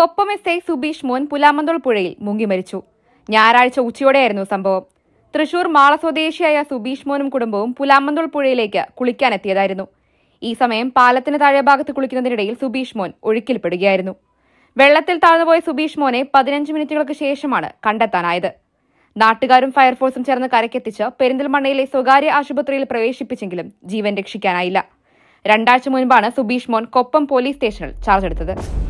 Koppam S I Subeesh മോൻ പുലാമന്തോൾ പുഴയിൽ മുങ്ങി മരിച്ചു ഞായറാഴ്ച ഉച്ചയോടെയായിരുന്നു സംഭവം തൃശൂർ മാള സ്വദേശിയായ സുബീഷ് മോനും കുടുംബവും പുലാമന്തോൾ പുഴയിലേക്ക് കുളിക്കാനെത്തിയതായിരുന്നു ഈ സമയം പാലത്തിന് താഴെ ഭാഗത്ത് കുളിക്കുന്നതിനിടയിൽ സുബീഷ് മോൻ ഒഴുക്കിൽപ്പെടുകയായിരുന്നു വെള്ളത്തിൽ താഴ്ന്നുപോയ സുബീഷ് മോനെ പതിനഞ്ച് മിനിറ്റുകൾക്ക് ശേഷമാണ് കണ്ടെത്താനായത് നാട്ടുകാരും ഫയർഫോഴ്സും ചേർന്ന് കരക്കെത്തിച്ച് പെരിന്തൽമണ്ണയിലെ സ്വകാര്യ ആശുപത്രിയിൽ പ്രവേശിപ്പിച്ചെങ്കിലും ജീവൻ രക്ഷിക്കാനായില്ല രണ്ടാഴ്ച മുൻപാണ് സുബീഷ് മോൻ കൊപ്പം പോലീസ് സ്റ്റേഷനിൽ ചാർജ് എടുത്തത്